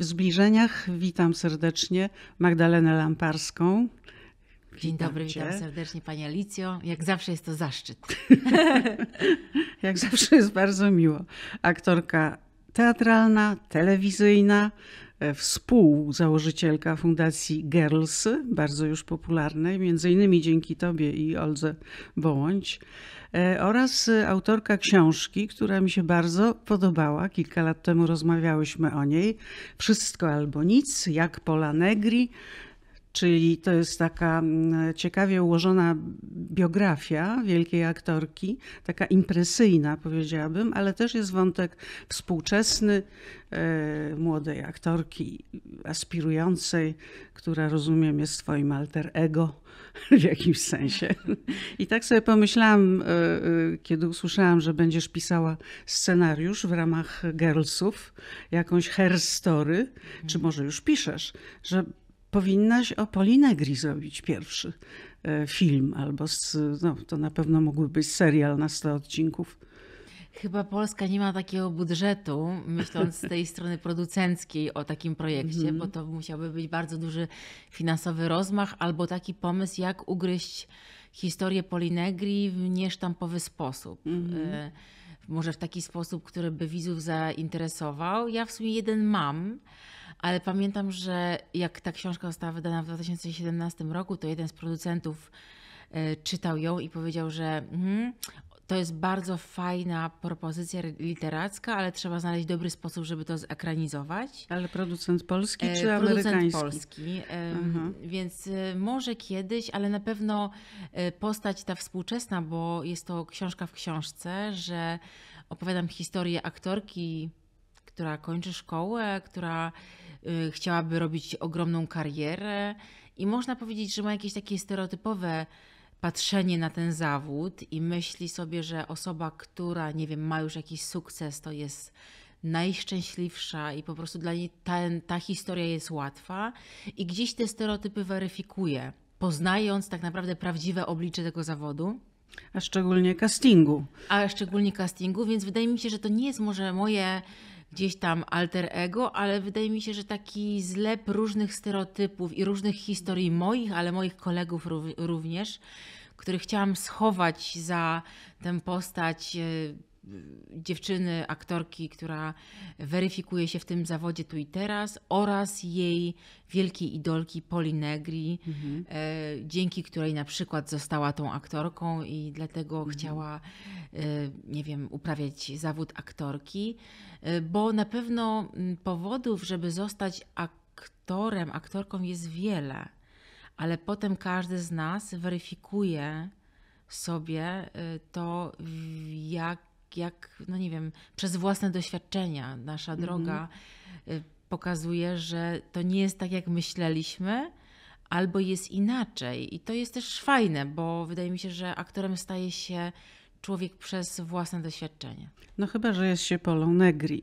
W zbliżeniach witam serdecznie Magdalenę Lamparską. Dzień dobry, witam serdecznie Pani Alicjo. Jak zawsze jest to zaszczyt. Jak zawsze jest bardzo miło. Aktorka teatralna, telewizyjna, E, współzałożycielka Fundacji Girls, bardzo już popularnej, między innymi dzięki Tobie i Oldze Bołądź, e, oraz autorka książki, która mi się bardzo podobała. Kilka lat temu rozmawiałyśmy o niej. Wszystko albo nic, jak Pola Negri, Czyli to jest taka mm, ciekawie ułożona biografia wielkiej aktorki, taka impresyjna powiedziałabym, ale też jest wątek współczesny e, młodej aktorki aspirującej, która rozumiem jest swoim alter ego w jakimś sensie. I tak sobie pomyślałam, e, e, kiedy usłyszałam, że będziesz pisała scenariusz w ramach Girlsów, jakąś hair story, czy może już piszesz, że powinnaś o Polinegri zrobić pierwszy e, film, albo z, no, to na pewno mógłby być serial na 100 odcinków. Chyba Polska nie ma takiego budżetu, myśląc z tej strony producenckiej o takim projekcie, mm -hmm. bo to musiałby być bardzo duży finansowy rozmach albo taki pomysł, jak ugryźć historię Polinegri w niesztampowy sposób. Mm -hmm. Może w taki sposób, który by widzów zainteresował. Ja w sumie jeden mam ale pamiętam, że jak ta książka została wydana w 2017 roku, to jeden z producentów e, czytał ją i powiedział, że mm, to jest bardzo fajna propozycja literacka, ale trzeba znaleźć dobry sposób, żeby to zekranizować. Ale producent polski e, czy producent amerykański? polski. Mhm. Więc e, może kiedyś, ale na pewno postać ta współczesna, bo jest to książka w książce, że opowiadam historię aktorki, która kończy szkołę, która Y, chciałaby robić ogromną karierę i można powiedzieć, że ma jakieś takie stereotypowe patrzenie na ten zawód i myśli sobie, że osoba, która, nie wiem, ma już jakiś sukces, to jest najszczęśliwsza i po prostu dla niej ta historia jest łatwa i gdzieś te stereotypy weryfikuje, poznając tak naprawdę prawdziwe oblicze tego zawodu. A szczególnie castingu. A szczególnie castingu, więc wydaje mi się, że to nie jest może moje gdzieś tam alter ego, ale wydaje mi się, że taki zlep różnych stereotypów i różnych historii moich, ale moich kolegów również, których chciałam schować za tę postać e, dziewczyny, aktorki, która weryfikuje się w tym zawodzie tu i teraz, oraz jej wielkiej idolki Poli Negri, mhm. E, dzięki której na przykład została tą aktorką i dlatego mhm. chciała, e, nie wiem, uprawiać zawód aktorki, e, bo na pewno mm, powodów, żeby zostać aktorem, aktorką jest wiele, ale potem każdy z nas weryfikuje sobie to, jak tak jak, no nie wiem, przez własne doświadczenia nasza mhm. droga y, pokazuje, że to nie jest tak, jak myśleliśmy, albo jest inaczej. I to jest też fajne, bo wydaje mi się, że aktorem staje się człowiek przez własne doświadczenie. No chyba, że jest się Polą Negri,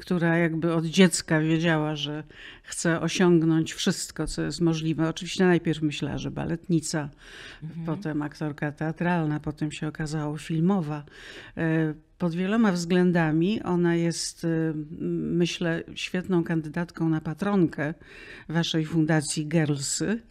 która jakby od dziecka wiedziała, że chce osiągnąć wszystko, co jest możliwe. Oczywiście najpierw myślała, że baletnica, mhm. potem aktorka teatralna, potem się okazało filmowa. E, pod wieloma względami ona jest, e, myślę, świetną kandydatką na patronkę waszej fundacji Girlsy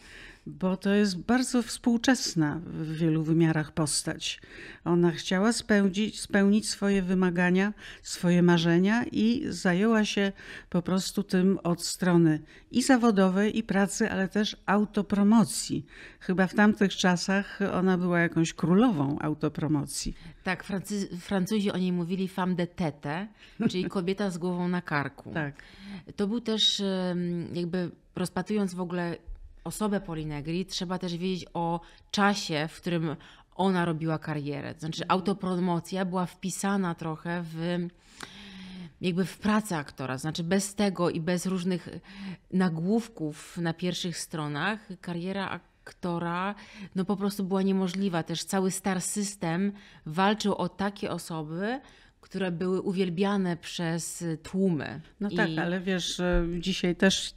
bo to jest bardzo współczesna w wielu wymiarach postać. Ona chciała spełnić, spełnić swoje wymagania, swoje marzenia i zajęła się po prostu tym od strony i zawodowej, i pracy, ale też autopromocji. Chyba w tamtych czasach ona była jakąś królową autopromocji. Tak, Francy Francuzi o niej mówili femme de tete, czyli kobieta z głową na karku. Tak. To był też jakby rozpatrując w ogóle osobę Polinegri, trzeba też wiedzieć o czasie, w którym ona robiła karierę. To znaczy, autopromocja była wpisana trochę w jakby w pracę aktora. Znaczy bez tego i bez różnych nagłówków na pierwszych stronach kariera aktora no po prostu była niemożliwa. Też cały star system walczył o takie osoby, które były uwielbiane przez tłumy. No tak, I... tak, ale wiesz, dzisiaj też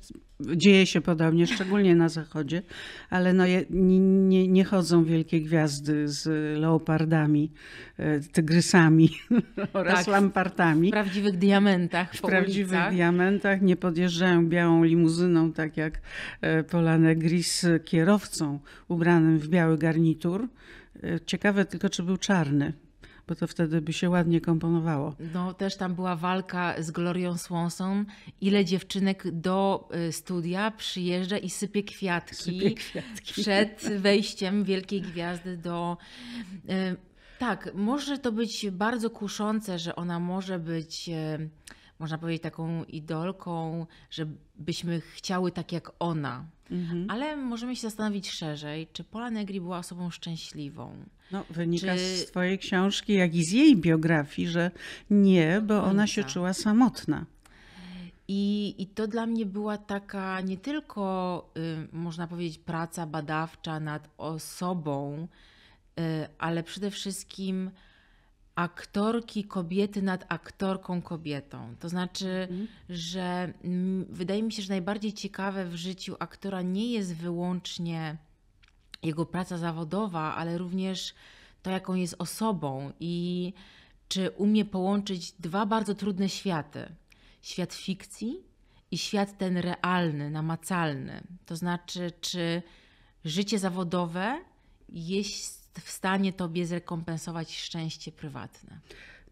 dzieje się podobnie, szczególnie na zachodzie, ale no nie, nie, chodzą wielkie gwiazdy z leopardami, e, tygrysami oraz tak, lampartami. W prawdziwych diamentach. W prawdziwych ulicach. diamentach nie podjeżdżają białą limuzyną, tak jak e, Polane Gris kierowcą ubranym w biały garnitur. E, ciekawe tylko, czy był czarny, bo to wtedy by się ładnie komponowało. No też tam była walka z Glorią Swanson, ile dziewczynek do y, studia przyjeżdża i sypie kwiatki, sypie kwiatki. przed wejściem wielkiej gwiazdy do... Y, tak, może to być bardzo kuszące, że ona może być y, można powiedzieć, taką idolką, żebyśmy chciały tak jak ona. Mhm. Ale możemy się zastanowić szerzej, czy Pola Negri była osobą szczęśliwą? No, wynika czy... z Twojej książki, jak i z jej biografii, że nie, bo ona się czuła samotna. I, I to dla mnie była taka nie tylko, y, można powiedzieć, praca badawcza nad osobą, y, ale przede wszystkim aktorki kobiety nad aktorką kobietą. To znaczy, mhm. że m, mm, wydaje mi się, że najbardziej ciekawe w życiu aktora nie jest wyłącznie jego praca zawodowa, ale również to, jaką jest osobą i czy umie połączyć dwa bardzo trudne światy: świat fikcji i świat ten realny, namacalny. To znaczy, czy życie zawodowe jest w stanie tobie zrekompensować szczęście prywatne.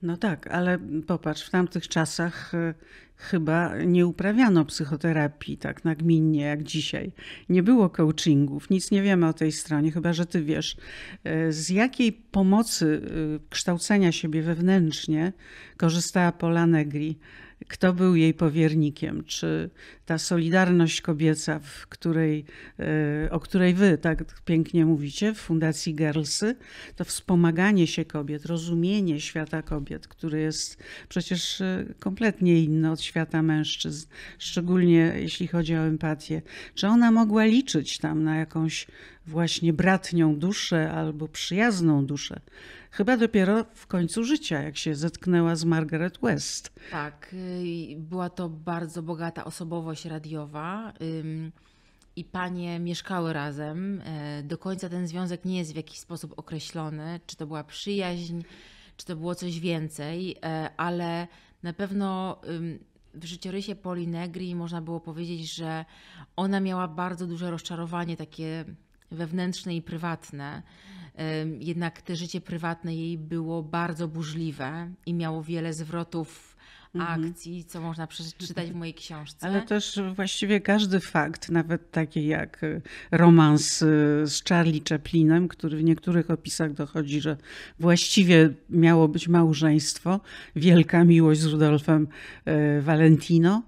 No tak, ale popatrz, w tamtych czasach y, chyba nie uprawiano psychoterapii tak nagminnie jak dzisiaj. Nie było coachingów, nic nie wiemy o tej stronie, chyba że ty wiesz. Y, z jakiej pomocy y, kształcenia siebie wewnętrznie korzystała Pola Negri? kto był jej powiernikiem, czy ta solidarność kobieca, w której, e, o której wy tak pięknie mówicie w Fundacji Girlsy, to wspomaganie się kobiet, rozumienie świata kobiet, który jest przecież e, kompletnie inny od świata mężczyzn, szczególnie jeśli chodzi o empatię. Czy ona mogła liczyć tam na jakąś właśnie bratnią duszę albo przyjazną duszę. Chyba dopiero w końcu życia, jak się zetknęła z Margaret West. Tak, y, była to bardzo bogata osobowość radiowa i panie mieszkały razem. E, do końca ten związek nie jest w jakiś sposób określony, czy to była przyjaźń, czy to było coś więcej, e, ale na pewno w życiorysie Poli Negri można było powiedzieć, że ona miała bardzo duże rozczarowanie takie wewnętrzne i prywatne. Jednak te życie prywatne jej było bardzo burzliwe i miało wiele zwrotów mhm. akcji, co można przeczytać w mojej książce. Ale też właściwie każdy fakt, nawet taki jak y, romans y, z Charlie Chaplinem, który w niektórych opisach dochodzi, że właściwie miało być małżeństwo, wielka miłość z Rudolfem y, Valentino,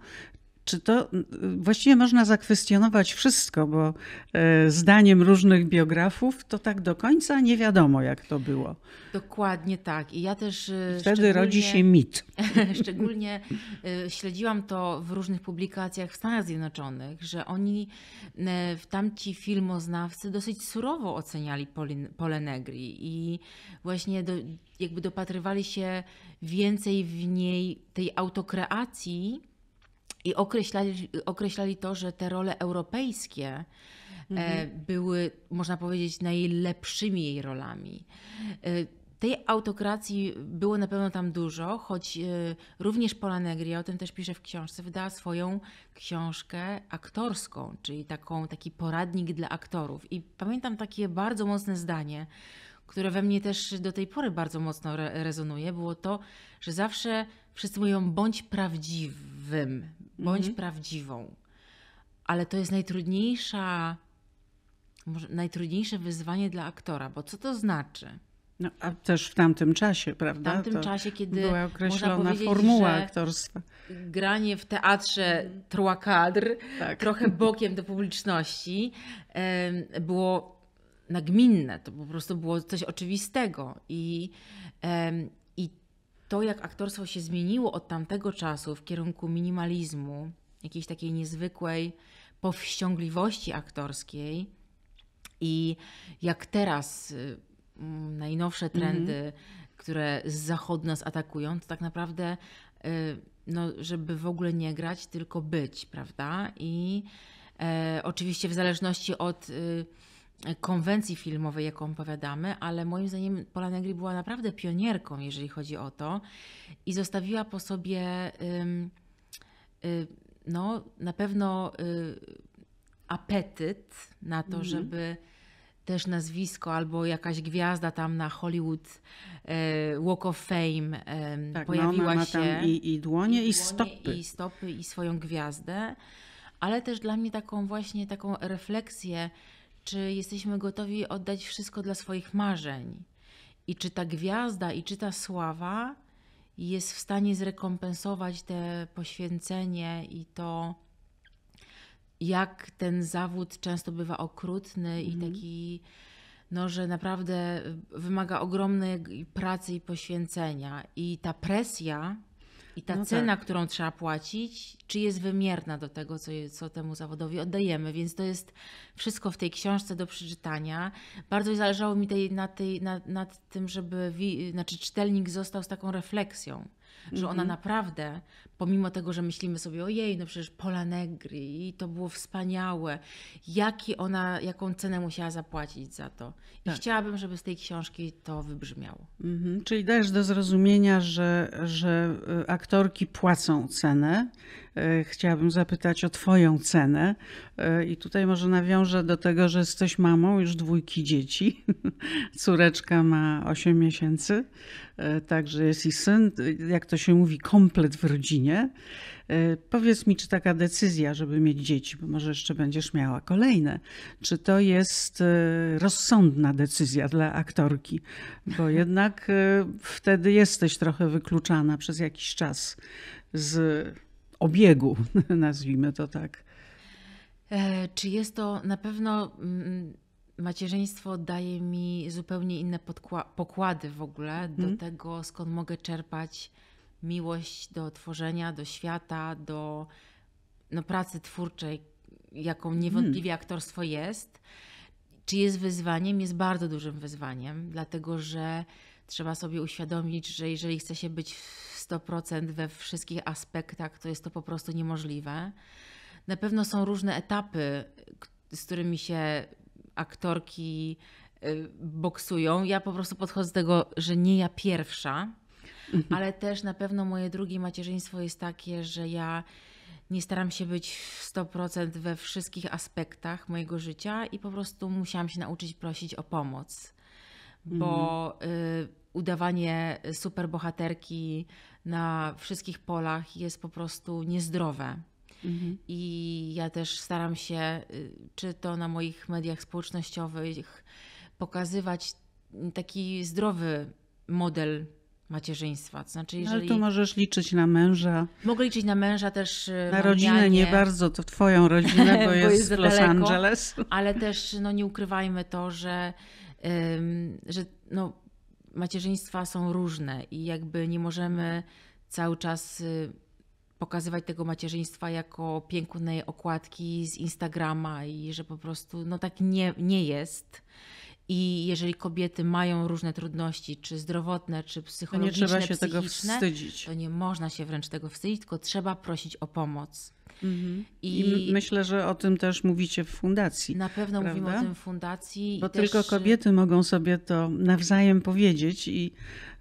czy to y, właściwie można zakwestionować wszystko, bo e, zdaniem różnych biografów to tak do końca nie wiadomo, jak to było. Dokładnie tak. I ja też. E, wtedy rodzi się mit. szczególnie e, śledziłam to w różnych publikacjach w Stanach Zjednoczonych, że oni, w tamci filmoznawcy, dosyć surowo oceniali Polenegri i właśnie do, jakby dopatrywali się więcej w niej tej autokreacji i określali, określali to, że te role europejskie e, mhm. były, można powiedzieć, najlepszymi jej rolami. E, tej autokracji było na pewno tam dużo, choć e, również Pola Negri, o tym też pisze w książce, wydała swoją książkę aktorską, czyli taką, taki poradnik dla aktorów. I pamiętam takie bardzo mocne zdanie, które we mnie też do tej pory bardzo mocno re rezonuje, było to, że zawsze wszyscy mówią bądź prawdziwym, bądź mhm. prawdziwą. Ale to jest najtrudniejsza, może najtrudniejsze wyzwanie dla aktora, bo co to znaczy? No, a też w tamtym czasie, prawda? W tamtym to czasie, kiedy była określona formuła aktorstwa. Granie w teatrze mhm. trois tak. trochę bokiem do publiczności, było nagminne. To po prostu było coś oczywistego. I to, jak aktorstwo się zmieniło od tamtego czasu w kierunku minimalizmu, jakiejś takiej niezwykłej powściągliwości aktorskiej i jak teraz y, mm, najnowsze mhm. trendy, które z zachodu nas atakują, to tak naprawdę, y, no, żeby w ogóle nie grać, tylko być, prawda? I e, oczywiście w zależności od. E, konwencji filmowej, jaką opowiadamy, ale moim zdaniem Paula Negri była naprawdę pionierką, jeżeli chodzi o to i zostawiła po sobie y, no, na pewno y, apetyt na to, mhm. żeby też nazwisko albo jakaś gwiazda tam na Hollywood e, Walk of Fame tak, no, no, pojawiła no się. I, i, dłonie, i, i dłonie, stopy. I stopy, i swoją gwiazdę. Ale też dla mnie taką właśnie taką refleksję czy jesteśmy gotowi oddać wszystko dla swoich marzeń i czy ta gwiazda i czy ta sława jest w stanie zrekompensować te poświęcenie i to, jak ten zawód często bywa okrutny i mhm. taki, no, że naprawdę wymaga ogromnej pracy i poświęcenia. I ta presja i ta no tak. cena, tak. którą trzeba płacić, czy jest wymierna do tego, co, co temu zawodowi oddajemy. Więc to jest wszystko w tej książce do przeczytania. Bardzo zależało mi tej, na, tej, na, na tym, żeby wi, znaczy czytelnik został z taką refleksją że ona mhm. naprawdę, pomimo tego, że myślimy sobie, ojej, no przecież Pola Negri, to było wspaniałe, jaki ona, jaką cenę musiała zapłacić za to. I tak. chciałabym, żeby z tej książki to wybrzmiało. Mhm. Czyli dajesz do zrozumienia, że, że y, aktorki płacą cenę. Y, chciałabym zapytać o Twoją cenę. Y, I tutaj może nawiążę do tego, że jesteś mamą już dwójki dzieci. Córeczka ma 8 miesięcy. E, także jest i syn, jak to się mówi, komplet w rodzinie. E, powiedz mi, czy taka decyzja, żeby mieć dzieci, bo może jeszcze będziesz miała kolejne, czy to jest e, rozsądna decyzja dla aktorki? Bo jednak wtedy jesteś trochę wykluczana przez jakiś czas z obiegu, nazwijmy to tak. Czy jest to na pewno mm, macierzyństwo daje mi zupełnie inne pokłady w ogóle mm. do mhm. tego, skąd mogę czerpać miłość do tworzenia, do świata, do no, pracy twórczej, jaką mhm. niewątpliwie mm. aktorstwo jest. Czy jest wyzwaniem? Jest bardzo dużym wyzwaniem, dlatego że trzeba sobie uświadomić, że jeżeli chce się być w 100% we wszystkich aspektach, to jest to po prostu niemożliwe. Na pewno są różne etapy, z którymi się aktorki y, boksują. Ja po prostu podchodzę do tego, że nie ja pierwsza, mhm. ale też na pewno moje drugie macierzyństwo jest takie, że ja nie staram się być w 100% we wszystkich aspektach mojego życia i po prostu musiałam się nauczyć prosić o pomoc. Bo mhm. super y, udawanie superbohaterki na wszystkich polach jest po prostu niezdrowe. Mhm. I ja też staram się, y, czy to na moich mediach społecznościowych, pokazywać taki zdrowy model macierzyństwa. To znaczy, jeżeli... No, ale to możesz liczyć na męża. Mogę liczyć na męża też. Y, na rodzinę nie bardzo, to twoją rodzinę, bo, bo jest, jest Los daleko, Angeles. Ale też no, nie ukrywajmy to, że, że no, macierzyństwa są różne i jakby nie możemy cały czas y, pokazywać tego macierzyństwa jako pięknej okładki z Instagrama i że po prostu no tak nie, nie jest. I jeżeli kobiety mają różne trudności, czy zdrowotne, czy psychologiczne, to nie trzeba się tego wstydzić. To nie można się wręcz tego wstydzić, tylko trzeba prosić o pomoc. Mhm. I, I, myślę, że o tym też mówicie w fundacji. Na pewno prawda? mówimy o tym w fundacji. Bo tylko też... Y, kobiety mogą sobie to nawzajem powiedzieć i,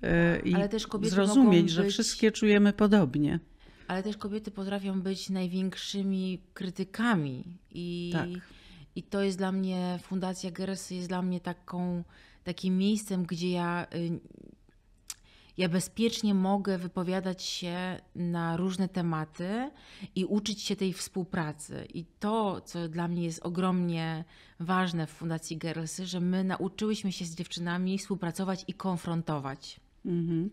y, i zrozumieć, być... że wszystkie czujemy podobnie. Ale też kobiety potrafią być największymi krytykami i, tak. i to jest dla mnie, Fundacja Gersy jest dla mnie taką, takim miejscem, gdzie ja, y, ja bezpiecznie mogę wypowiadać się na różne tematy i uczyć się tej współpracy. I to, co dla mnie jest ogromnie ważne w Fundacji Gersy, że my nauczyłyśmy się z dziewczynami współpracować i konfrontować. Mhm.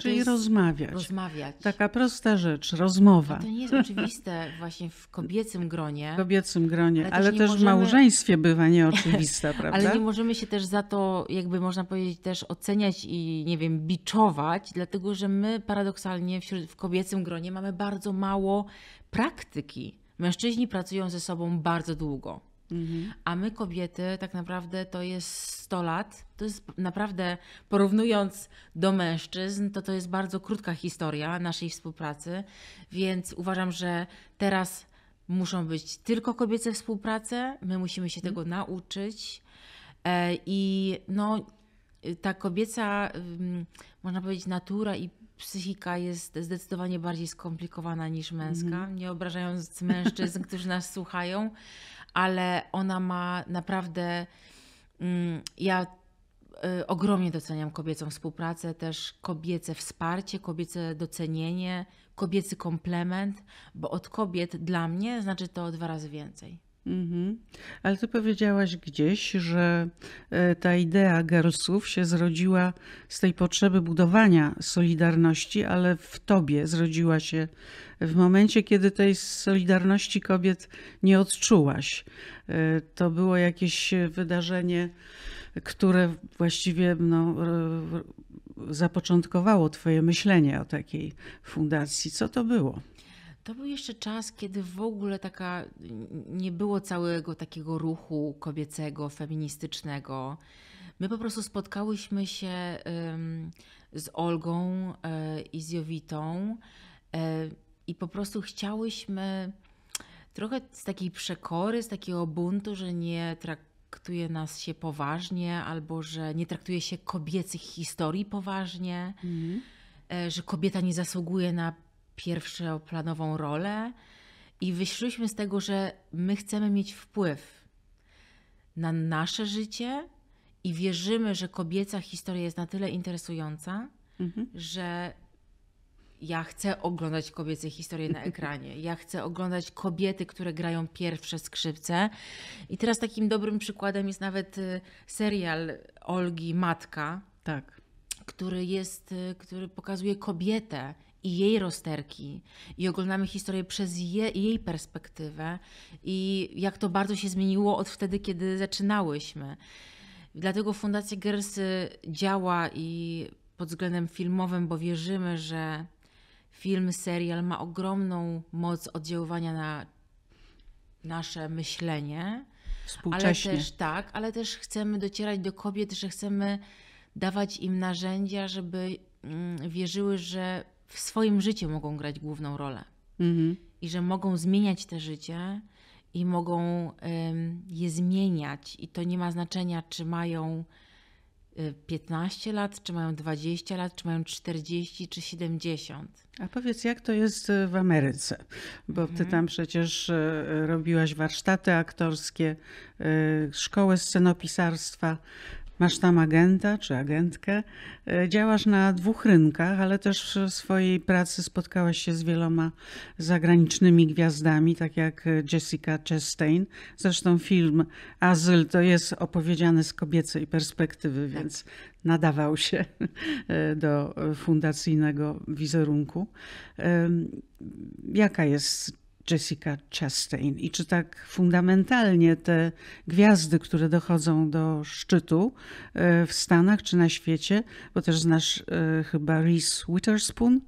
Czyli rozmawiać. Rozmawiać. Taka prosta rzecz, rozmowa. to nie jest oczywiste właśnie w kobiecym gronie. W kobiecym gronie, ale, ale też, też możemy... w małżeństwie bywa nieoczywista, prawda? ale nie możemy się też za to, jakby można powiedzieć, też oceniać i nie wiem, biczować, dlatego że my paradoksalnie wśród, w kobiecym gronie mamy bardzo mało praktyki. Mężczyźni pracują ze sobą bardzo długo. A my kobiety tak naprawdę to jest 100 lat. To jest naprawdę, porównując do mężczyzn, to to jest bardzo krótka historia naszej współpracy, więc uważam, że teraz muszą być tylko kobiece współprace, my musimy się tego nauczyć e, i no ta kobieca, można powiedzieć, natura i psychika jest zdecydowanie bardziej skomplikowana niż męska. Mm Nie obrażając mężczyzn, którzy nas słuchają, ale ona ma naprawdę. Mm, ja y, ogromnie doceniam kobiecą współpracę, też kobiece wsparcie, kobiece docenienie, kobiecy komplement, bo od kobiet dla mnie znaczy to dwa razy więcej. Mhm. Ale ty powiedziałaś gdzieś, że e, ta idea Gersów się zrodziła z tej potrzeby budowania solidarności, ale w tobie zrodziła się w momencie, kiedy tej solidarności kobiet nie odczułaś. E, to było jakieś wydarzenie, które właściwie no, zapoczątkowało twoje myślenie o takiej fundacji. Co to było? To był jeszcze czas, kiedy w ogóle taka nie było całego takiego ruchu kobiecego, feministycznego. My po prostu spotkałyśmy się z Olgą e, i z Jowitą e, i po prostu chciałyśmy trochę z takiej przekory, z takiego buntu, że nie traktuje nas się poważnie albo że nie traktuje się kobiecych historii poważnie. Mm że kobieta nie zasługuje na planową rolę i wyszliśmy z tego, że my chcemy mieć wpływ na nasze życie i wierzymy, że kobieca historia jest na tyle interesująca, mhm. że ja chcę oglądać kobiece historie na ekranie. Ja chcę oglądać kobiety, które grają pierwsze skrzypce. I teraz takim dobrym przykładem jest nawet y, serial Olgi Matka. Tak. Który jest, y, który pokazuje kobietę i jej rozterki, i oglądamy historię przez je, jej perspektywę, i jak to bardzo się zmieniło od wtedy, kiedy zaczynałyśmy. Dlatego Fundacja Gersy działa i pod względem filmowym, bo wierzymy, że film, serial ma ogromną moc oddziaływania na nasze myślenie. Ale też tak, ale też chcemy docierać do kobiet, że chcemy dawać im narzędzia, żeby mm, wierzyły, że w swoim życiu mogą grać główną rolę. Mhm. I że mogą zmieniać te życie i mogą ym, je zmieniać. I to nie ma znaczenia, czy mają 15 y, lat, czy mają 20 lat, czy mają 40, czy 70. A powiedz, jak to jest y, w Ameryce? Bo ty mhm. tam przecież y, robiłaś warsztaty aktorskie, szkołę scenopisarstwa. Masz tam agenta czy agentkę, e, działasz na dwóch rynkach, ale też w swojej pracy spotkałaś się z wieloma zagranicznymi gwiazdami, tak jak Jessica Chastain. Zresztą film Azyl to jest opowiedziany z kobiecej perspektywy, tak. więc nadawał się e, do fundacyjnego wizerunku. Jaka jest Jessica Chastain i czy tak fundamentalnie te gwiazdy, które dochodzą do szczytu e, w Stanach czy na świecie, bo też znasz e, chyba Reese Witherspoon?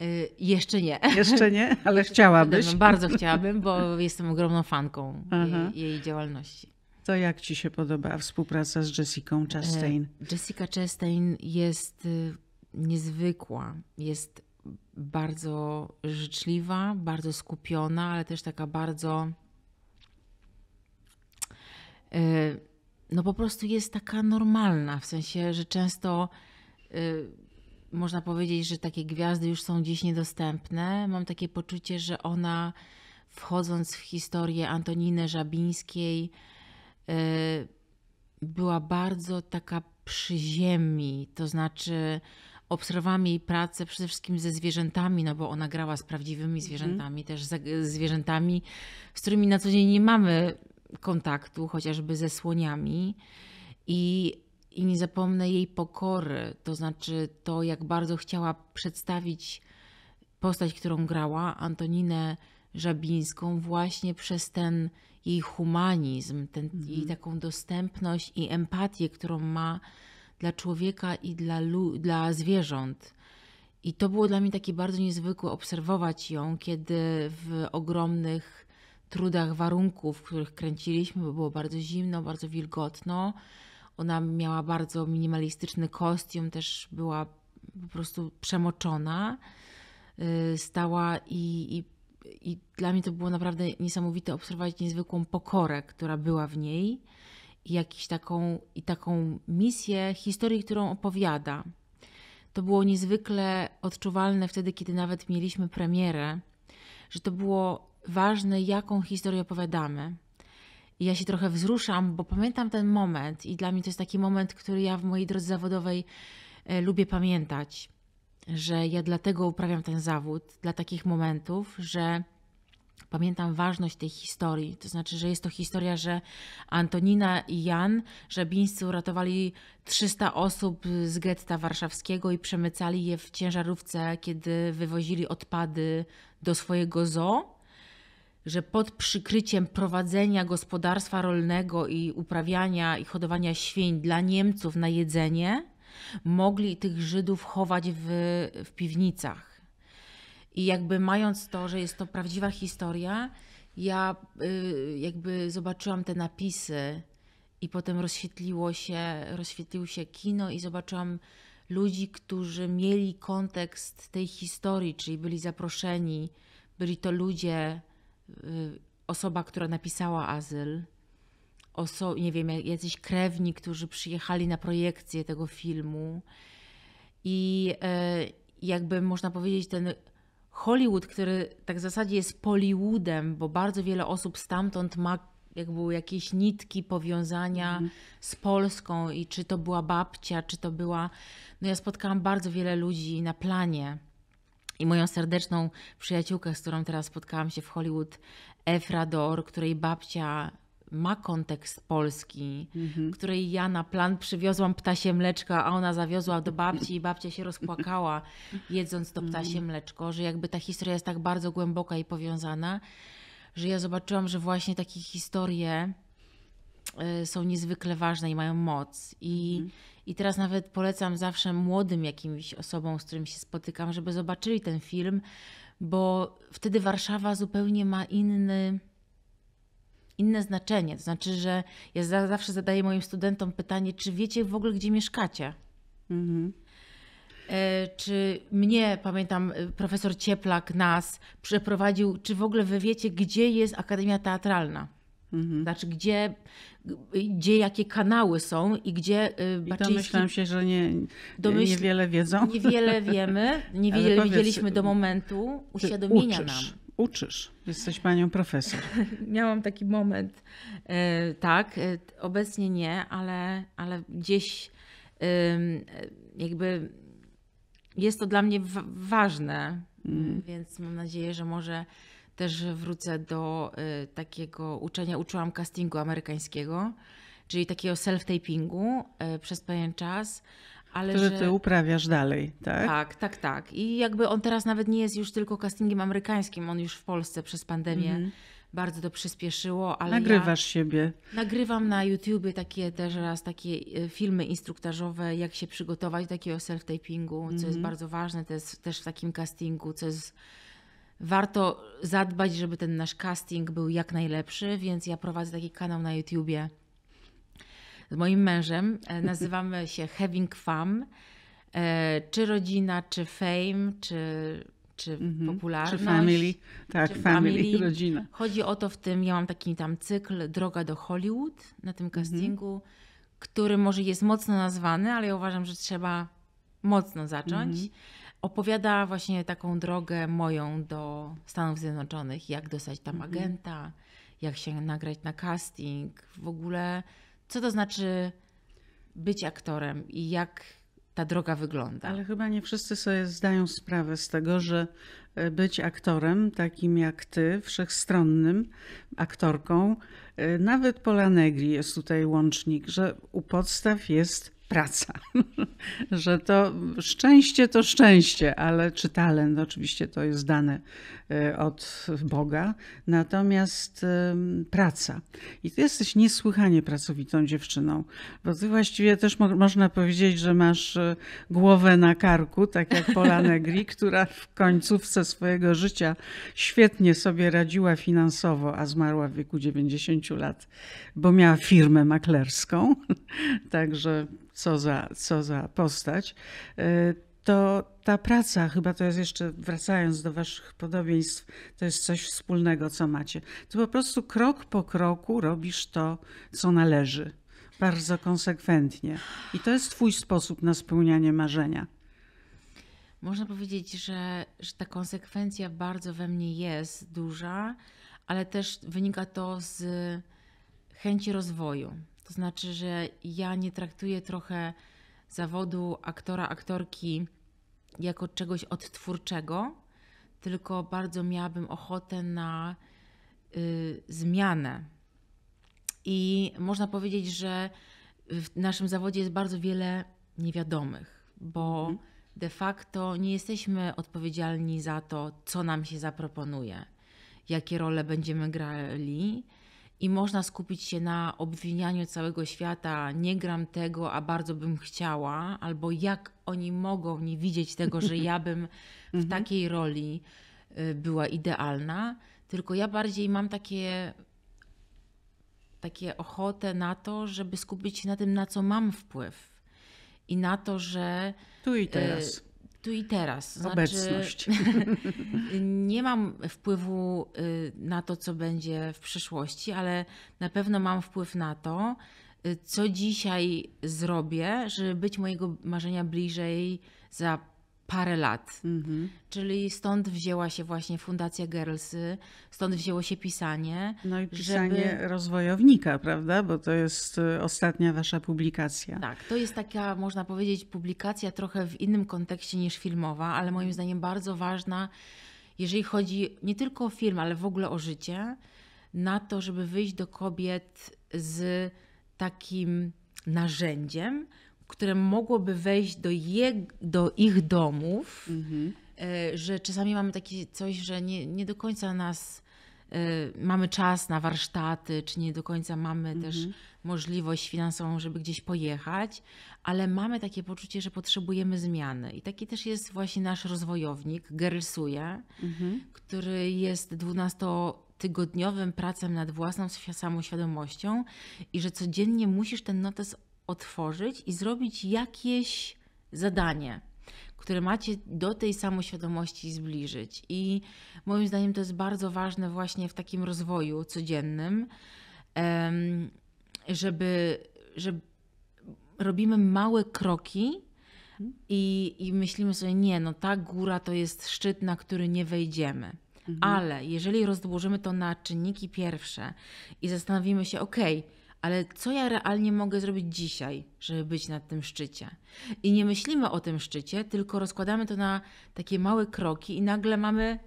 E, jeszcze nie. Jeszcze nie, ale chciałabym. Bardzo chciałabym, bo jestem ogromną fanką jej, jej działalności. To jak ci się podoba współpraca z Jessica Chastain? Jessica Chastain jest niezwykła, jest bardzo życzliwa, bardzo skupiona, ale też taka bardzo. Y, no po prostu jest taka normalna, w sensie, że często y, można powiedzieć, że takie gwiazdy już są dziś niedostępne. Mam takie poczucie, że ona wchodząc w historię Antoniny Żabińskiej y, była bardzo taka przy ziemi, to znaczy obserwowałam jej pracę przede wszystkim ze zwierzętami, no bo ona grała z prawdziwymi mhm. zwierzętami, też z zwierzętami, z którymi na co dzień nie mamy kontaktu, chociażby ze słoniami. I, I nie zapomnę jej pokory, to znaczy to, jak bardzo chciała przedstawić postać, którą grała, Antoninę Żabińską, właśnie przez ten jej humanizm, ten, jej mhm. taką dostępność i empatię, którą ma dla człowieka i dla, dla zwierząt. I to było dla mnie takie bardzo niezwykłe obserwować ją, kiedy w ogromnych trudach warunków, w których kręciliśmy, bo było bardzo zimno, bardzo wilgotno. Ona miała bardzo minimalistyczny kostium, też była po prostu przemoczona. Y, stała i, i, i dla mnie to było naprawdę niesamowite obserwować niezwykłą pokorę, która była w niej jakiś taką, i taką misję historii, którą opowiada. To było niezwykle odczuwalne wtedy, kiedy nawet mieliśmy premierę, że to było ważne, jaką historię opowiadamy. I ja się trochę wzruszam, bo pamiętam ten moment i dla mnie to jest taki moment, który ja w mojej drodze zawodowej e, lubię pamiętać, że ja dlatego uprawiam ten zawód, dla takich momentów, że pamiętam ważność tej historii. To znaczy, że jest to historia, że Antonina i Jan Żabińscy uratowali 300 osób z getta warszawskiego i przemycali je w ciężarówce, kiedy wywozili odpady do swojego zoo. Że pod przykryciem prowadzenia gospodarstwa rolnego i uprawiania i hodowania świń dla Niemców na jedzenie, mogli tych Żydów chować w, w piwnicach i jakby mając to, że jest to prawdziwa historia, ja y, jakby zobaczyłam te napisy i potem rozświetliło się, rozświetliło się kino i zobaczyłam ludzi, którzy mieli kontekst tej historii, czyli byli zaproszeni, byli to ludzie, y, osoba, która napisała azyl, oso, nie wiem, jacyś krewni, którzy przyjechali na projekcję tego filmu. I y, jakby można powiedzieć, ten Hollywood, który tak w zasadzie jest poliwoodem, bo bardzo wiele osób stamtąd ma jakby jakieś nitki powiązania mm. z Polską i czy to była babcia, czy to była... No ja spotkałam bardzo wiele ludzi na planie i moją serdeczną przyjaciółkę, z którą teraz spotkałam się w Hollywood, Efra Dor, której babcia ma kontekst polski, mhm. której ja na plan przywiozłam ptasie mleczka, a ona zawiozła do babci i babcia się rozpłakała jedząc to ptasie mhm. mleczko, że jakby ta historia jest tak bardzo głęboka i powiązana, że ja zobaczyłam, że właśnie takie historie e, są niezwykle ważne i mają moc. I, mhm. I teraz nawet polecam zawsze młodym jakimś osobom, z którym się spotykam, żeby zobaczyli ten film, bo wtedy Warszawa zupełnie ma inny inne znaczenie. To znaczy, że ja za, zawsze zadaję moim studentom pytanie, czy wiecie w ogóle, gdzie mieszkacie? Mhm. E, czy mnie, pamiętam, e, profesor Cieplak nas przeprowadził, czy w ogóle wy wiecie, gdzie jest Akademia Teatralna? Mhm. Znaczy, gdzie, gdzie jakie kanały są i gdzie Baczyński... E, I domyślam się, że nie, domyśl... niewiele wiedzą. Niewiele wiemy, niewiele wiedzieliśmy do momentu uświadomienia nam. Uczysz, jesteś panią profesor. Miałam taki moment, e, tak, e, obecnie nie, ale, ale gdzieś jakby jest to dla mnie ważne, mm. więc mam nadzieję, że może też wrócę do e, takiego uczenia. Uczyłam castingu amerykańskiego, czyli takiego self-tapingu przez pewien czas ale to, że, ty uprawiasz dalej, tak? Tak, tak, tak. I jakby on teraz nawet nie jest już tylko castingiem amerykańskim, on już w Polsce przez pandemię mm bardzo to przyspieszyło, ale Nagrywasz ja siebie. Nagrywam na YouTubie takie też raz takie e, filmy instruktażowe, jak się przygotować do takiego self-tapingu, mm co jest mhm. bardzo ważne, to jest też w takim castingu, co jest warto zadbać, żeby ten nasz casting był jak najlepszy, więc ja prowadzę taki kanał na YouTubie z moim mężem. E, nazywamy się Having Fun. E, czy rodzina, czy fame, czy, czy mhm. popularność. Czy family. Tak, czy family, family, rodzina. Chodzi o to w tym, ja mam taki tam cykl Droga do Hollywood na tym mhm. castingu, który może jest mocno nazwany, ale ja uważam, że trzeba mocno zacząć. Mhm. Opowiada właśnie taką drogę moją do Stanów Zjednoczonych, jak dostać tam agenta, jak się nagrać na casting, w ogóle co to znaczy być aktorem i jak ta droga wygląda. Ale chyba nie wszyscy sobie zdają sprawę z tego, że e, być aktorem takim jak ty, wszechstronnym, aktorką, e, nawet Pola Negri jest tutaj łącznik, że u podstaw jest praca. że to szczęście to szczęście, ale czy talent, oczywiście to jest dane e, od Boga, natomiast praca. I ty jesteś niesłychanie pracowitą dziewczyną, bo ty właściwie też mo można powiedzieć, że masz e, głowę na karku, tak jak Pola Negri, która w końcówce swojego życia świetnie sobie radziła finansowo, a zmarła w wieku 90 lat, bo miała firmę maklerską. Także co za, co za postać, e, to ta praca, chyba to jest jeszcze, wracając do Waszych podobieństw, to jest coś wspólnego, co macie. Ty po prostu krok po kroku robisz to, co należy, bardzo konsekwentnie. I to jest Twój sposób na spełnianie marzenia. Można powiedzieć, że, że ta konsekwencja bardzo we mnie jest duża, ale też wynika to z chęci rozwoju. To znaczy, że ja nie traktuję trochę zawodu aktora, aktorki jako czegoś odtwórczego, tylko bardzo miałabym ochotę na y, zmianę. I można powiedzieć, że w naszym zawodzie jest bardzo wiele niewiadomych, bo mhm. de facto nie jesteśmy odpowiedzialni za to, co nam się zaproponuje, jakie role będziemy grali i można skupić się na obwinianiu całego świata, nie gram tego, a bardzo bym chciała, albo jak oni mogą nie widzieć tego, że ja bym w mhm. takiej roli y, była idealna, tylko ja bardziej mam takie takie ochotę na to, żeby skupić się na tym, na co mam wpływ i na to, że tu i y, teraz tu i teraz. Znaczy, Obecność. nie mam wpływu y, na to, co będzie w przyszłości, ale na pewno mam wpływ na to, y, co dzisiaj zrobię, żeby być mojego marzenia bliżej za parę lat. Mhm. Czyli stąd wzięła się właśnie Fundacja Girlsy, stąd wzięło się pisanie. No i pisanie żeby... rozwojownika, prawda? Bo to jest y, ostatnia wasza publikacja. Tak, to jest taka, można powiedzieć, publikacja trochę w innym kontekście niż filmowa, ale moim zdaniem bardzo ważna, jeżeli chodzi nie tylko o film, ale w ogóle o życie, na to, żeby wyjść do kobiet z takim narzędziem, które mogłoby wejść do, je, do ich domów, mhm. E, że czasami mamy takie coś, że nie, nie do końca nas e, mamy czas na warsztaty, czy nie do końca mamy mhm. też możliwość finansową, żeby gdzieś pojechać, ale mamy takie poczucie, że potrzebujemy zmiany. I taki też jest właśnie nasz rozwojownik, Gerlsuje, mhm. który jest 12 tygodniowym pracem nad własną samoświadomością i że codziennie musisz ten notes otworzyć i zrobić jakieś zadanie, które macie do tej samoświadomości zbliżyć. I moim zdaniem to jest bardzo ważne właśnie w takim rozwoju codziennym, żeby, żeby robimy małe kroki i, i myślimy sobie, nie, no ta góra to jest szczyt, na który nie wejdziemy. Mhm. Ale jeżeli rozłożymy to na czynniki pierwsze i zastanowimy się, okej, okay, ale co ja realnie mogę zrobić dzisiaj, żeby być na tym szczycie? I nie myślimy o tym szczycie, tylko rozkładamy to na takie małe kroki i nagle mamy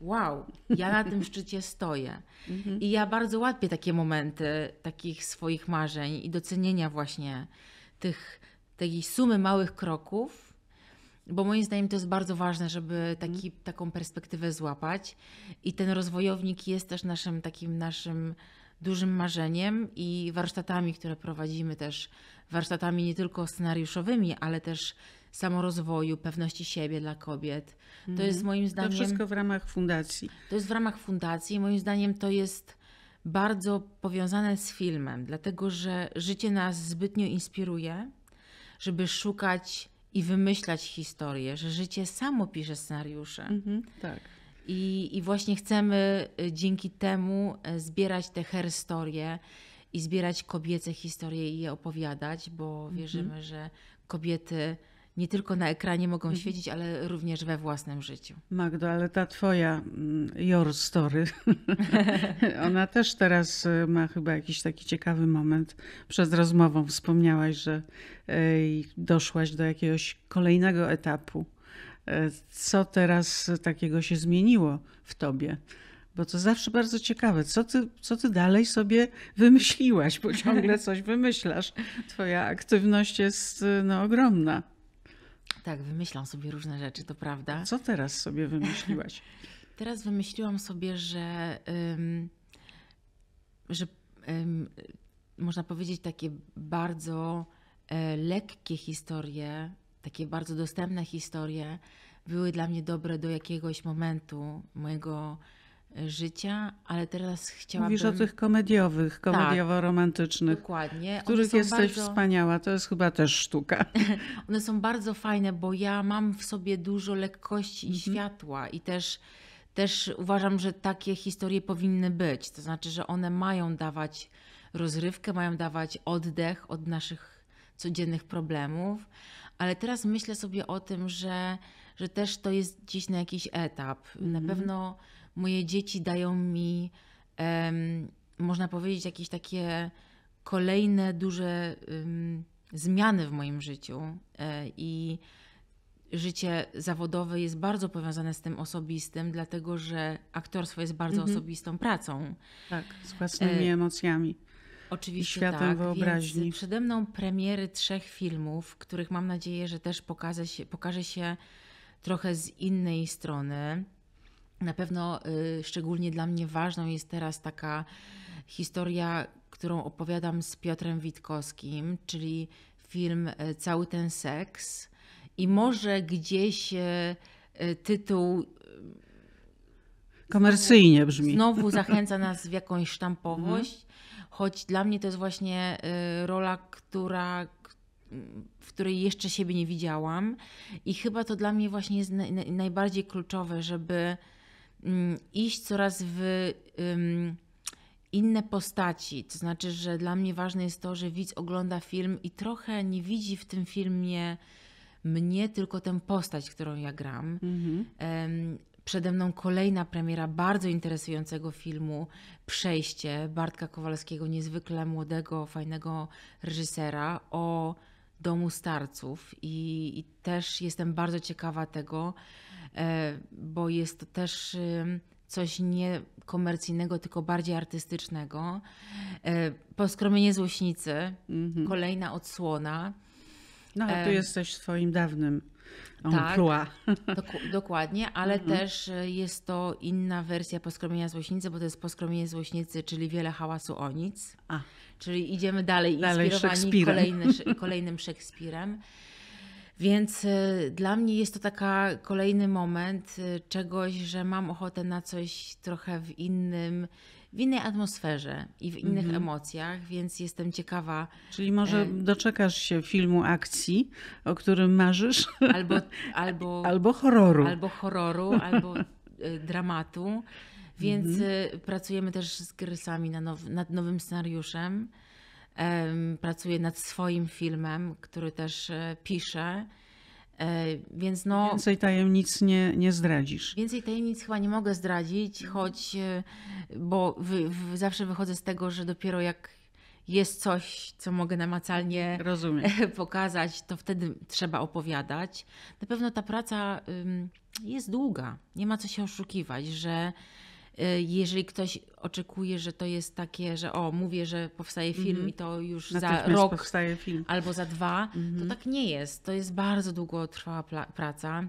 wow, ja na tym szczycie stoję. Mhm. I ja bardzo łapię takie momenty takich swoich marzeń i docenienia właśnie tych, tej sumy małych kroków, bo moim zdaniem to jest bardzo ważne, żeby mhm. taki, taką perspektywę złapać. I ten rozwojownik jest też naszym takim naszym dużym marzeniem i warsztatami, które prowadzimy też, warsztatami nie tylko scenariuszowymi, ale też samorozwoju, pewności siebie dla kobiet. Mm. To mhm. jest moim zdaniem. To wszystko w ramach fundacji. To jest w ramach fundacji. Moim zdaniem to jest bardzo powiązane z filmem, dlatego że życie nas zbytnio inspiruje, żeby szukać i wymyślać historię, że życie samo pisze scenariusze. Mm -hmm, tak. I, I właśnie chcemy y, dzięki temu e, zbierać te herstorie i zbierać kobiece historie i je opowiadać, bo mhm. wierzymy, że kobiety nie tylko na ekranie mogą mm świecić, ale również we własnym życiu. Magdo, ale ta twoja mm, Your Story, ona też teraz y, ma chyba jakiś taki ciekawy moment. Przed rozmową wspomniałaś, że e, doszłaś do jakiegoś kolejnego etapu E, co teraz takiego się zmieniło w tobie. Bo to zawsze bardzo ciekawe, co ty, co ty dalej sobie wymyśliłaś, bo ciągle coś wymyślasz. Twoja aktywność jest e, no, ogromna. Tak, wymyślam sobie różne rzeczy, to prawda. Co teraz sobie wymyśliłaś? teraz wymyśliłam sobie, że, że można powiedzieć takie bardzo e, lekkie historie takie bardzo dostępne historie były dla mnie dobre do jakiegoś momentu mojego e, życia, ale teraz chciałabym... Mówisz o tych komediowych, tak. komediowo-romantycznych. Tak, dokładnie. których jesteś bardzo... wspaniała, to jest chyba też sztuka. One są bardzo fajne, bo ja mam w sobie dużo lekkości i mhm. światła i też, też uważam, że takie historie powinny być. To znaczy, że one mają dawać rozrywkę, mają dawać oddech od naszych codziennych problemów, ale teraz myślę sobie o tym, że, że też to jest gdzieś na jakiś etap. Na mhm. pewno moje dzieci dają mi, um, można powiedzieć, jakieś takie kolejne duże um, zmiany w moim życiu. E, I życie zawodowe jest bardzo powiązane z tym osobistym, dlatego że aktorstwo jest bardzo mhm. osobistą pracą. Tak, z e, własnymi emocjami. Oczywiście światem tak, wyobraźni. Więc przede mną premiery trzech filmów, których mam nadzieję, że też pokaże się, pokaże się trochę z innej strony. Na pewno y, szczególnie dla mnie ważną jest teraz taka historia, którą opowiadam z Piotrem Witkowskim, czyli film y, Cały ten seks. I może gdzieś y, y tytuł y, Komercyjnie brzmi. Znowu zachęca nas w jakąś sztampowość, mhm choć dla mnie to jest właśnie y, rola, która w której jeszcze siebie nie widziałam i chyba to dla mnie właśnie jest najbardziej kluczowe, żeby mm, iść coraz w inne postaci. To znaczy, że dla mnie ważne jest to, że widz ogląda film i trochę nie widzi w tym filmie mnie, tylko tę postać, którą ja gram. Mhm. Przede mną kolejna premiera bardzo interesującego filmu Przejście Bartka Kowalskiego, niezwykle młodego, fajnego reżysera o domu starców i, i też jestem bardzo ciekawa tego, e, bo jest to też y, coś nie komercyjnego, tylko bardziej artystycznego. E, Poskromienie złośnicy, mm -hmm. kolejna odsłona. No, ale tu e, jesteś swoim dawnym tak, doku, dokładnie, ale mhm. też e, jest to inna wersja poskromienia złośnicy, bo to jest poskromienie złośnicy, czyli wiele hałasu o nic. A. Czyli idziemy dalej, dalej inspirowani kolejny, kolejnym Szekspirem. Więc e, dla mnie jest to taka kolejny moment e, czegoś, że mam ochotę na coś trochę w innym w innej atmosferze i w innych mhm. emocjach, więc jestem ciekawa. Czyli może doczekasz się filmu akcji, o którym marzysz? Albo, albo, albo horroru. Albo horroru, albo e, dramatu. Więc mhm. E, pracujemy też z Grysami na now, nad nowym scenariuszem. Pracuję nad swoim filmem, który też e, piszę. E, więc no, więcej tajemnic nie, nie zdradzisz. Więcej tajemnic chyba nie mogę zdradzić, mhm. choć, e, bo zawsze wychodzę z tego, że dopiero jak jest coś, co mogę namacalnie Rozumiem. pokazać, to wtedy trzeba opowiadać. Na pewno ta praca jest długa. Nie ma co się oszukiwać, że Y, jeżeli ktoś oczekuje, że to jest takie, że o, mówię, że powstaje film mm -hmm. i to już za rok powstaje film. albo za dwa, mm -hmm. to mhm. tak nie jest. To jest bardzo długotrwała praca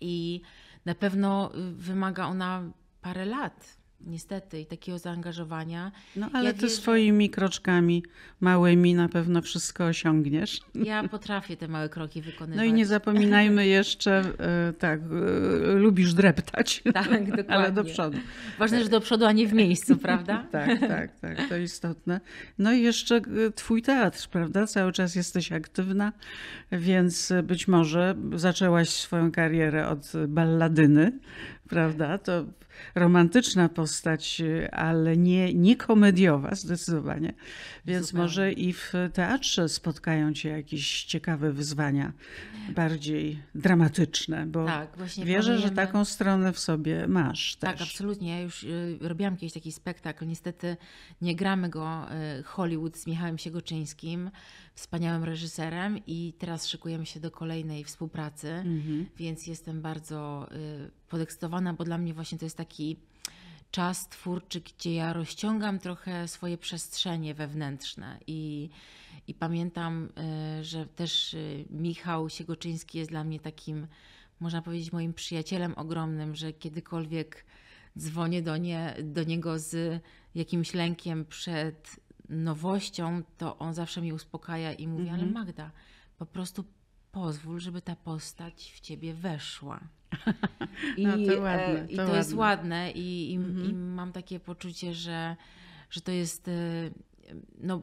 i na pewno y, wymaga ona parę lat niestety i takiego zaangażowania. No ale ja ty wierzę, swoimi kroczkami małymi na pewno wszystko osiągniesz. Ja potrafię te małe kroki wykonywać. No i nie zapominajmy jeszcze, e, tak, e, lubisz dreptać. Tak, dokładnie. Ale do przodu. Ważne, że do przodu, a nie w miejscu, prawda? tak, tak, tak, to istotne. No i jeszcze e, twój teatr, prawda? Cały czas jesteś aktywna, więc być może zaczęłaś swoją karierę od balladyny, prawda? To romantyczna postać, y, ale nie, nie komediowa zdecydowanie. Więc może i w teatrze spotkają cię jakieś ciekawe wyzwania, bardziej dramatyczne, bo tak, wierzę, że taką stronę w sobie masz tak, też. Tak, absolutnie. Ja już y, robiłam kiedyś taki spektakl. Niestety nie gramy go y, Hollywood z Michałem Siegoczyńskim, wspaniałym reżyserem i teraz szykujemy się do kolejnej współpracy, mhm. więc jestem bardzo podekscytowana, bo dla mnie właśnie to jest tak taki czas twórczy, gdzie ja rozciągam trochę swoje przestrzenie wewnętrzne i, i pamiętam, e, że też e, Michał Siegoczyński jest dla mnie takim, można powiedzieć, moim przyjacielem ogromnym, że kiedykolwiek dzwonię do, nie, do niego z jakimś lękiem przed nowością, to on zawsze mi uspokaja i mówi, ale mhm. Magda, po prostu pozwól, żeby ta postać w ciebie weszła. I no to, ładne, to, i to e, ładne. jest ładne i, i, mhm. i, mam takie poczucie, że, że to jest e, no,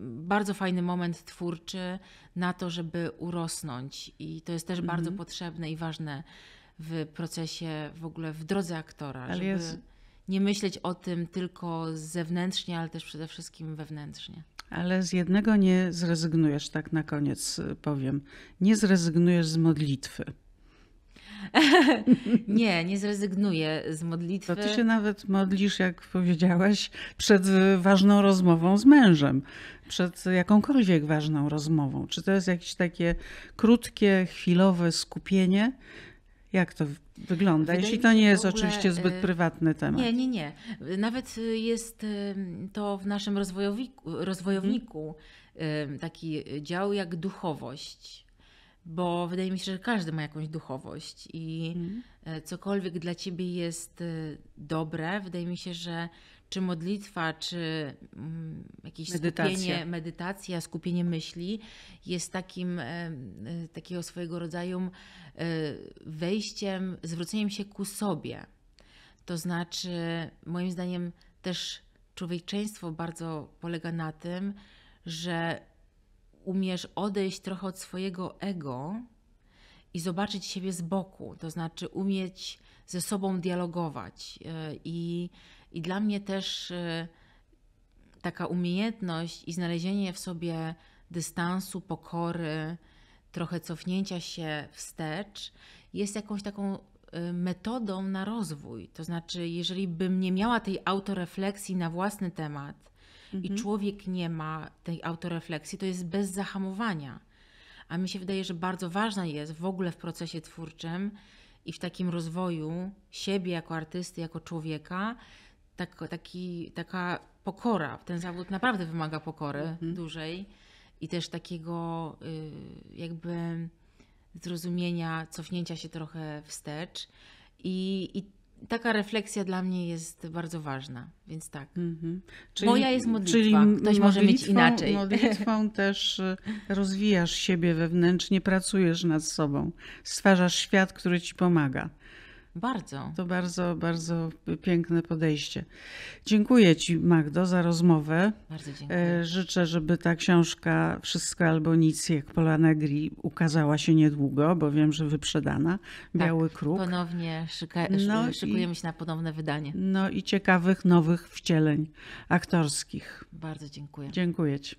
bardzo fajny moment twórczy na to, żeby urosnąć. I to jest też mhm. bardzo potrzebne i ważne w procesie, w ogóle w drodze aktora, ale żeby jest... nie myśleć o tym tylko zewnętrznie, ale też przede wszystkim wewnętrznie. Ale z jednego nie zrezygnujesz, tak na koniec powiem. Nie zrezygnujesz z modlitwy. nie, nie zrezygnuję z modlitwy. To ty się nawet modlisz, jak powiedziałaś, przed ważną rozmową z mężem, przed jakąkolwiek ważną rozmową. Czy to jest jakieś takie krótkie, chwilowe skupienie? Jak to wygląda, Wydaje jeśli to nie jest ogóle, oczywiście zbyt e, prywatny temat. Nie, nie, nie. Nawet jest e, to w naszym rozwojowiku, rozwojowniku mhm. e, taki dział jak duchowość bo wydaje mi się, że każdy ma jakąś duchowość i mm. cokolwiek dla ciebie jest e, dobre, wydaje mi się, że czy modlitwa, czy mm, jakieś medytacja. skupienie, medytacja, skupienie myśli jest takim e, takiego swojego rodzaju wejściem, zwróceniem się ku sobie. To znaczy, moim zdaniem też człowieczeństwo bardzo polega na tym, że umiesz odejść trochę od swojego ego i zobaczyć siebie z boku, to znaczy umieć ze sobą dialogować. E, I, i dla mnie też e, taka umiejętność i znalezienie w sobie dystansu, pokory, trochę cofnięcia się wstecz jest jakąś taką e, metodą na rozwój. To znaczy, jeżeli bym nie miała tej autorefleksji na własny temat, i mhm. człowiek nie ma tej autorefleksji, to jest bez zahamowania. A mi się wydaje, że bardzo ważna jest w ogóle w procesie twórczym i w takim rozwoju siebie jako artysty, jako człowieka, tak, taki, taka pokora. Ten zawód naprawdę wymaga pokory mhm. dużej i też takiego y, jakby zrozumienia, cofnięcia się trochę wstecz. I, i taka refleksja dla mnie jest bardzo ważna, więc tak. Mhm. Czyli, Moja jest modlitwa, czyli ktoś może mieć inaczej. Modlitwą też e, rozwijasz siebie wewnętrznie, pracujesz nad sobą, stwarzasz świat, który ci pomaga. Bardzo. To bardzo, bardzo piękne podejście. Dziękuję Ci, Magdo, za rozmowę. Bardzo e, dziękuję. Życzę, żeby ta książka Wszystko albo nic, jak Pola Negri, ukazała się niedługo, bo wiem, że wyprzedana. Tak, Biały tak, Kruk. Ponownie szyka, no szykujemy i, się na ponowne wydanie. No i ciekawych nowych wcieleń aktorskich. Bardzo dziękuję. Dziękuję Ci.